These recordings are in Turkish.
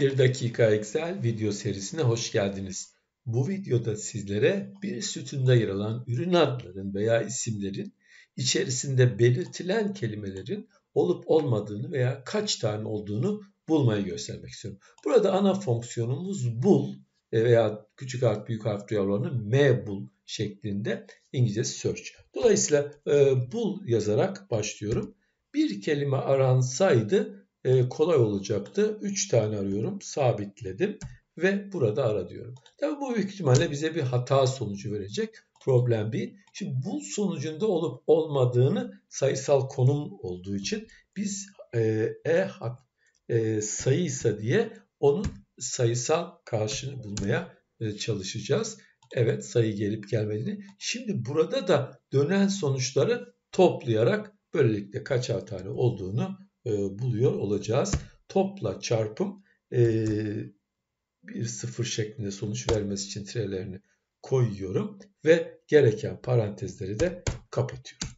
1 dakika Excel video serisine hoş geldiniz. Bu videoda sizlere bir sütunda yer alan ürün adların veya isimlerin içerisinde belirtilen kelimelerin olup olmadığını veya kaç tane olduğunu bulmayı göstermek istiyorum. Burada ana fonksiyonumuz bul veya küçük harf büyük harf duyarlarını m bul şeklinde İngilizce search. Dolayısıyla e, bul yazarak başlıyorum. Bir kelime aransaydı e, kolay olacaktı. 3 tane arıyorum. Sabitledim ve burada ara diyorum. Tabii bu büyük ihtimalle bize bir hata sonucu verecek. Problem bir. Şimdi bu sonucunda olup olmadığını sayısal konum olduğu için biz e, e, e sayıysa diye onun sayısal karşını bulmaya e, çalışacağız. Evet sayı gelip gelmediğini. Şimdi burada da dönen sonuçları toplayarak böylelikle kaç tane olduğunu e, buluyor olacağız. Topla çarpım e, bir sıfır şeklinde sonuç vermesi için tirelerini koyuyorum ve gereken parantezleri de kapatıyorum.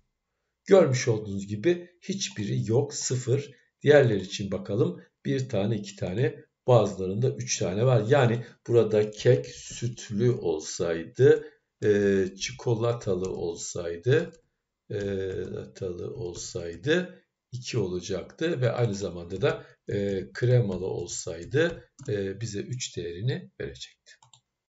Görmüş olduğunuz gibi hiçbiri yok sıfır. Diğerler için bakalım bir tane iki tane bazılarında üç tane var. Yani burada kek sütlü olsaydı e, çikolatalı olsaydı e, olsaydı 2 olacaktı ve aynı zamanda da e, kremalı olsaydı e, bize 3 değerini verecekti.